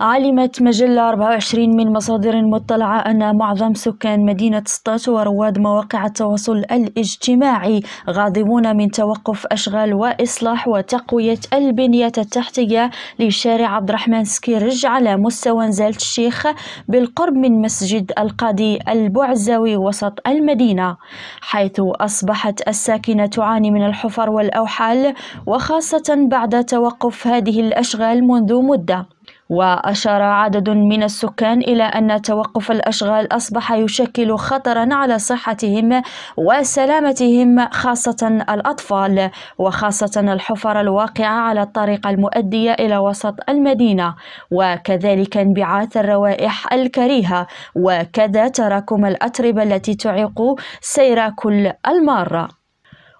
علمت مجلة 24 من مصادر مطلعة أن معظم سكان مدينة سطات ورواد مواقع التواصل الاجتماعي غاضبون من توقف أشغال وإصلاح وتقوية البنية التحتية لشارع عبد الرحمن سكيرج على مستوى نزالة الشيخ بالقرب من مسجد القاضي البعزاوي وسط المدينة حيث أصبحت الساكنة تعاني من الحفر والأوحال وخاصة بعد توقف هذه الأشغال منذ مدة وأشار عدد من السكان إلى أن توقف الأشغال أصبح يشكل خطرا على صحتهم وسلامتهم خاصة الأطفال وخاصة الحفر الواقعة على الطريق المؤدية إلى وسط المدينة وكذلك انبعاث الروائح الكريهة وكذا تراكم الأتربة التي تعيق سير كل المارة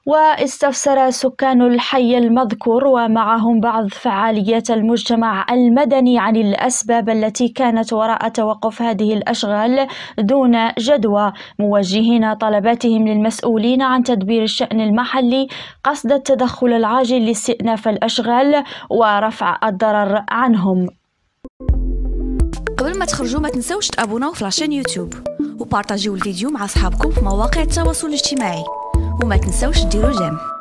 واستفسر سكان الحي المذكور ومعهم بعض فعاليات المجتمع المدني عن الأسباب التي كانت وراء توقف هذه الأشغال دون جدوى موجهين طلباتهم للمسؤولين عن تدبير الشأن المحلي قصد التدخل العاجل لاستئناف الأشغال ورفع الضرر عنهم قبل ما تخرجوا ما تنسوش تابوناو في لاشين يوتيوب وبارطاجيو الفيديو مع أصحابكم في مواقع التواصل الاجتماعي We're making social duurzaam.